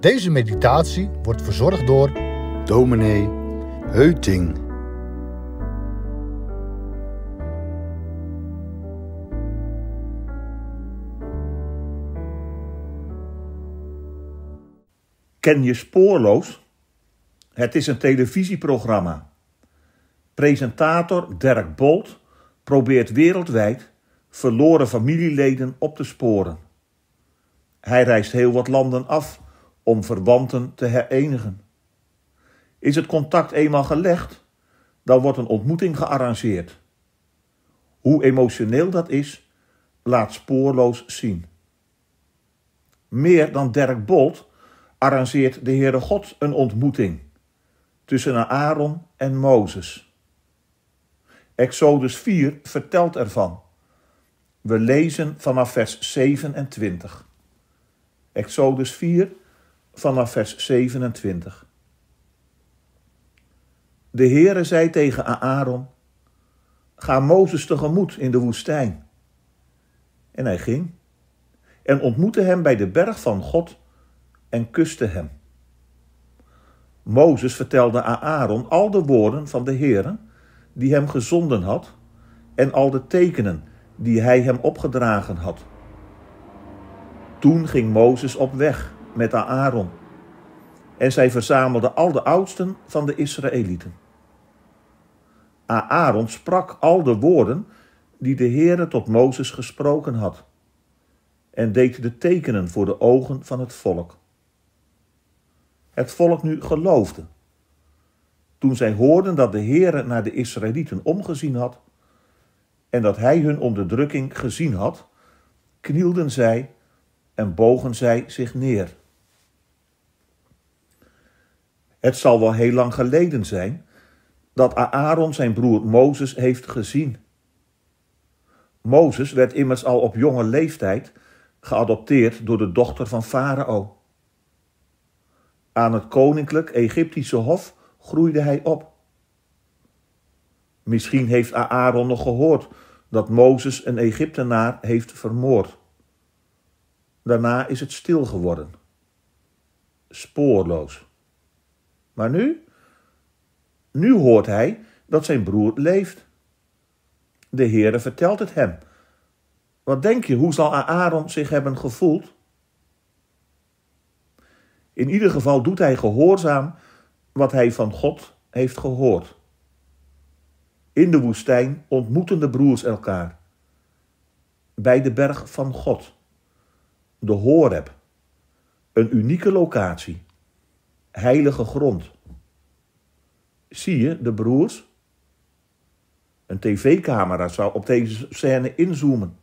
Deze meditatie wordt verzorgd door dominee Heuting. Ken je spoorloos? Het is een televisieprogramma. Presentator Dirk Bolt probeert wereldwijd verloren familieleden op te sporen. Hij reist heel wat landen af om verwanten te herenigen. Is het contact eenmaal gelegd, dan wordt een ontmoeting gearrangeerd. Hoe emotioneel dat is, laat spoorloos zien. Meer dan Dirk Bolt arrangeert de Heere God een ontmoeting tussen Aaron en Mozes. Exodus 4 vertelt ervan. We lezen vanaf vers 27. Exodus 4, vanaf vers 27. De Heere zei tegen Aaron: Ga Mozes tegemoet in de woestijn. En hij ging en ontmoette hem bij de berg van God en kuste hem. Mozes vertelde aan Aaron al de woorden van de Heere die hem gezonden had en al de tekenen die hij hem opgedragen had. Toen ging Mozes op weg met Aaron. En zij verzamelden al de oudsten van de Israëlieten. Aaron sprak al de woorden die de Heere tot Mozes gesproken had, en deed de tekenen voor de ogen van het volk. Het volk nu geloofde. Toen zij hoorden dat de Heere naar de Israëlieten omgezien had, en dat hij hun onderdrukking gezien had, knielden zij en bogen zij zich neer. Het zal wel heel lang geleden zijn dat Aaron zijn broer Mozes heeft gezien. Mozes werd immers al op jonge leeftijd geadopteerd door de dochter van Farao. Aan het koninklijk Egyptische hof groeide hij op. Misschien heeft Aaron nog gehoord dat Mozes een Egyptenaar heeft vermoord. Daarna is het stil geworden. Spoorloos. Maar nu, nu hoort hij dat zijn broer leeft. De Heere vertelt het hem. Wat denk je, hoe zal Aaron zich hebben gevoeld? In ieder geval doet hij gehoorzaam wat hij van God heeft gehoord. In de woestijn ontmoeten de broers elkaar. Bij de berg van God, de Horeb, een unieke locatie heilige grond. Zie je, de broers? Een tv-camera zou op deze scène inzoomen.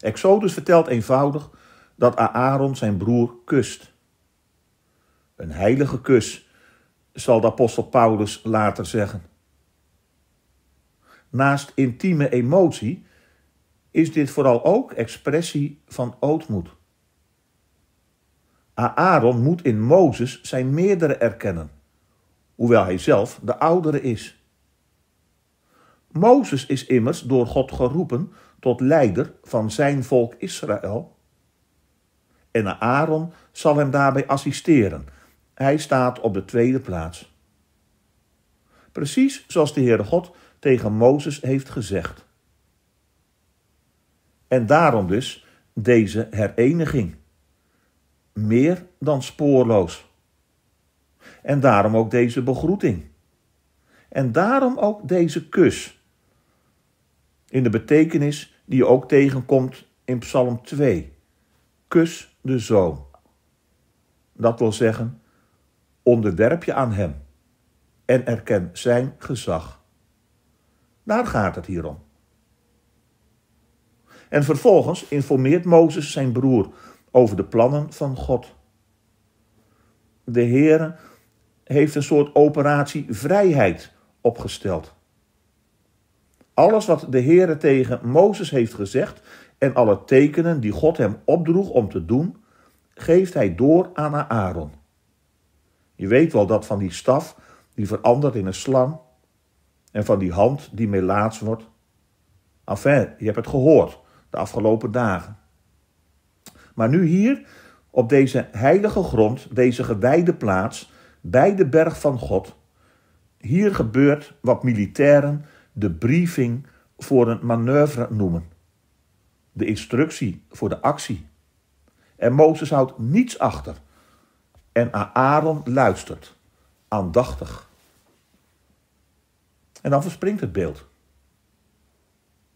Exodus vertelt eenvoudig dat Aaron zijn broer kust. Een heilige kus, zal de apostel Paulus later zeggen. Naast intieme emotie is dit vooral ook expressie van ootmoed. Ah, Aaron moet in Mozes zijn meerdere erkennen, hoewel hij zelf de oudere is. Mozes is immers door God geroepen tot leider van zijn volk Israël. En Aaron zal hem daarbij assisteren. Hij staat op de tweede plaats. Precies zoals de Heere God tegen Mozes heeft gezegd. En daarom dus deze hereniging meer dan spoorloos. En daarom ook deze begroeting. En daarom ook deze kus. In de betekenis die je ook tegenkomt in Psalm 2. Kus de zoon. Dat wil zeggen, onderwerp je aan hem en erken zijn gezag. Daar gaat het hier om. En vervolgens informeert Mozes zijn broer over de plannen van God. De Heere heeft een soort operatie vrijheid opgesteld. Alles wat de Heere tegen Mozes heeft gezegd en alle tekenen die God hem opdroeg om te doen, geeft hij door aan Aaron. Je weet wel dat van die staf die verandert in een slang en van die hand die melaats wordt. Enfin, je hebt het gehoord de afgelopen dagen. Maar nu hier, op deze heilige grond, deze gewijde plaats, bij de berg van God, hier gebeurt wat militairen de briefing voor een manoeuvre noemen. De instructie voor de actie. En Mozes houdt niets achter. En Aaron luistert, aandachtig. En dan verspringt het beeld.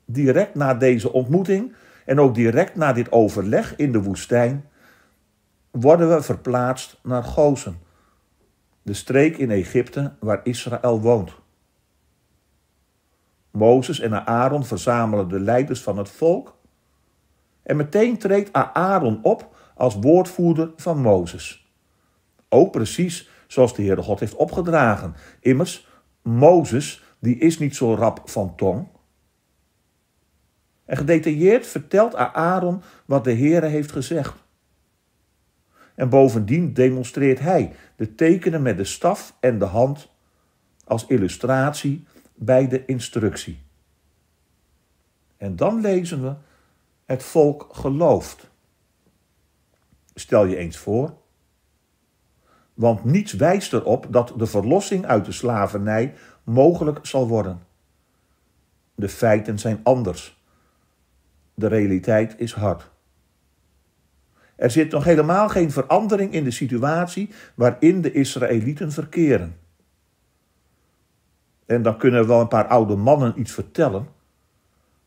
Direct na deze ontmoeting en ook direct na dit overleg in de woestijn worden we verplaatst naar Gozen, de streek in Egypte waar Israël woont. Mozes en Aaron verzamelen de leiders van het volk. En meteen treedt Aaron op als woordvoerder van Mozes. Ook precies zoals de Heer God heeft opgedragen. Immers, Mozes, die is niet zo rap van tong. En gedetailleerd vertelt Aaron wat de Heere heeft gezegd. En bovendien demonstreert hij de tekenen met de staf en de hand als illustratie bij de instructie. En dan lezen we, het volk gelooft. Stel je eens voor, want niets wijst erop dat de verlossing uit de slavernij mogelijk zal worden. De feiten zijn anders. De realiteit is hard. Er zit nog helemaal geen verandering in de situatie waarin de Israëlieten verkeren. En dan kunnen wel een paar oude mannen iets vertellen,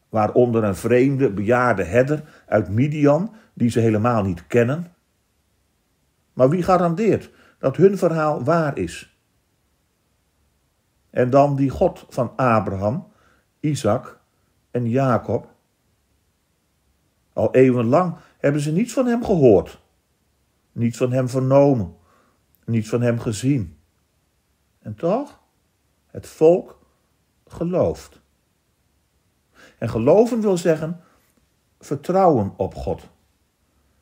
waaronder een vreemde, bejaarde herder uit Midian, die ze helemaal niet kennen. Maar wie garandeert dat hun verhaal waar is? En dan die God van Abraham, Isaac en Jacob, al eeuwenlang hebben ze niets van hem gehoord, niets van hem vernomen, niets van hem gezien. En toch, het volk gelooft. En geloven wil zeggen vertrouwen op God.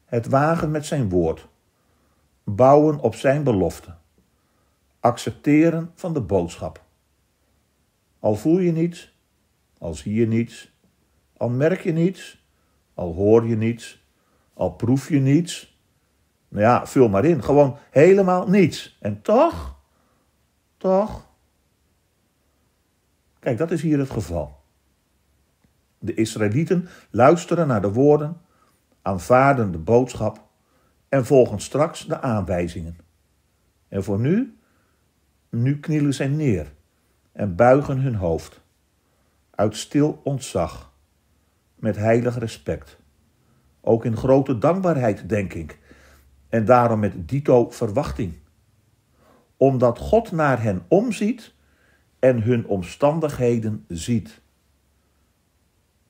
Het wagen met zijn woord. Bouwen op zijn belofte. Accepteren van de boodschap. Al voel je niets, al zie je niets, al merk je niets, al hoor je niets, al proef je niets. Nou ja, vul maar in. Gewoon helemaal niets. En toch, toch. Kijk, dat is hier het geval. De Israëlieten luisteren naar de woorden, aanvaarden de boodschap en volgen straks de aanwijzingen. En voor nu, nu knielen zij neer en buigen hun hoofd uit stil ontzag met heilig respect. Ook in grote dankbaarheid, denk ik, en daarom met dito verwachting. Omdat God naar hen omziet en hun omstandigheden ziet.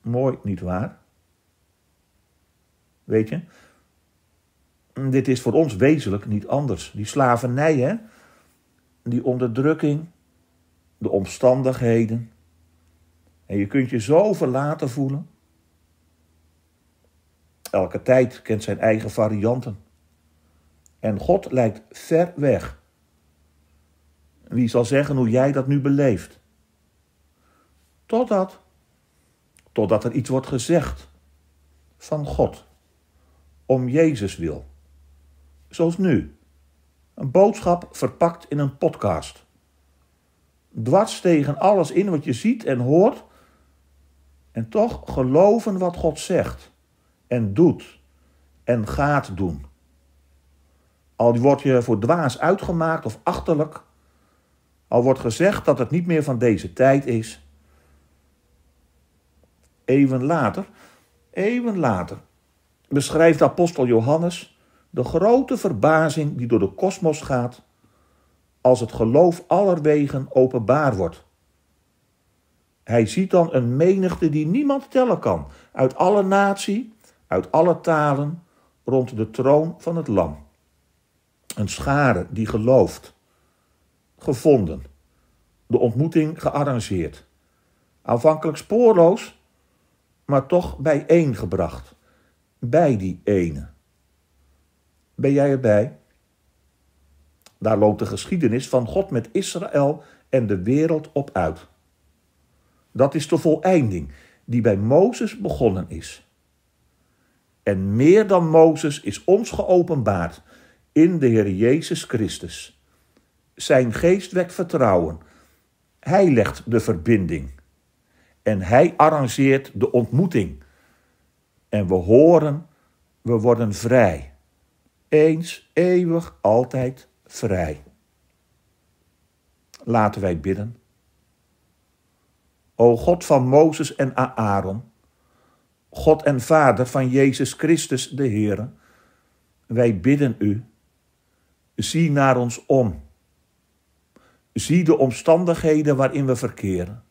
Mooi, nietwaar? Weet je, dit is voor ons wezenlijk niet anders. Die slavernij, hè? die onderdrukking, de omstandigheden. En je kunt je zo verlaten voelen. Elke tijd kent zijn eigen varianten. En God lijkt ver weg. Wie zal zeggen hoe jij dat nu beleeft? Totdat, totdat er iets wordt gezegd van God, om Jezus wil. Zoals nu, een boodschap verpakt in een podcast. Dwars tegen alles in wat je ziet en hoort, en toch geloven wat God zegt en doet en gaat doen. Al wordt je voor dwaas uitgemaakt of achterlijk, al wordt gezegd dat het niet meer van deze tijd is. Even later, even later, beschrijft apostel Johannes de grote verbazing die door de kosmos gaat als het geloof allerwegen openbaar wordt. Hij ziet dan een menigte die niemand tellen kan, uit alle natie, uit alle talen rond de troon van het Lam. Een schare die gelooft, gevonden, de ontmoeting gearrangeerd. Aanvankelijk spoorloos, maar toch bijeengebracht, bij die ene. Ben jij erbij? Daar loopt de geschiedenis van God met Israël en de wereld op uit. Dat is de voleinding die bij Mozes begonnen is. En meer dan Mozes is ons geopenbaard in de Heer Jezus Christus. Zijn geest wekt vertrouwen. Hij legt de verbinding. En hij arrangeert de ontmoeting. En we horen, we worden vrij. Eens, eeuwig, altijd vrij. Laten wij bidden. O God van Mozes en Aaron, God en Vader van Jezus Christus de Heer, wij bidden u, zie naar ons om. Zie de omstandigheden waarin we verkeren.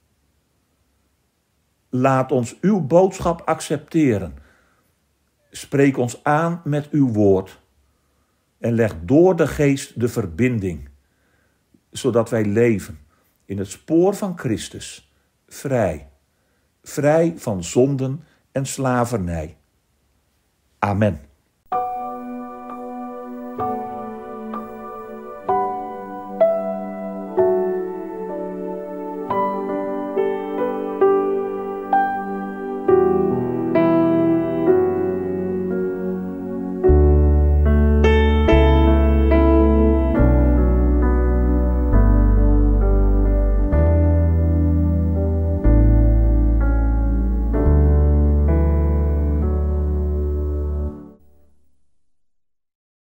Laat ons uw boodschap accepteren. Spreek ons aan met uw woord en leg door de geest de verbinding, zodat wij leven in het spoor van Christus, vrij, vrij van zonden en slavernij. Amen.